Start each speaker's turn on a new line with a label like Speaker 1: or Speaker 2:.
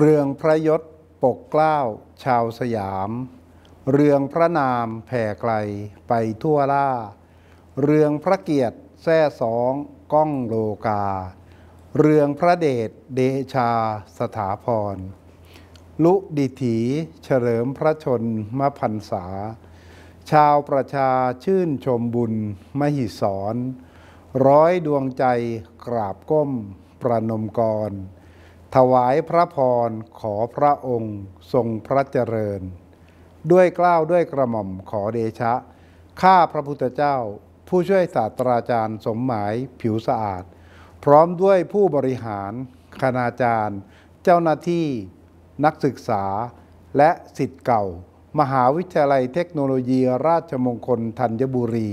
Speaker 1: เรืองพระยศปกเกล้าชาวสยาม เรืองพระนามแผ่ไกลไปทั่วล่า เรืองพระเกียรติแท่สองก้องโลกา เรืองพระเดชเดชาสถาพร ลุดิถีเฉลิมพระชนมพันษา ชาวประชาชื่นชมบุญมหิสร ร้อยดวงใจกราบก้มประนมกรถวายพระพร ขอพระองค์ ทรงพระเจริญ ด้วยกล้าวด้วยกระหม่อมขอเดชะ ข้าพระพุทธเจ้า ผู้ช่วยศาสตราจารย์สมหมายผิวสะอาด พร้อมด้วยผู้บริหารคณาจารย์ เจ้าหน้าที่นักศึกษาและสิทธิ์เก่า มหาวิทยาลัยเทคโนโลยีราชมงคลธัญบุรี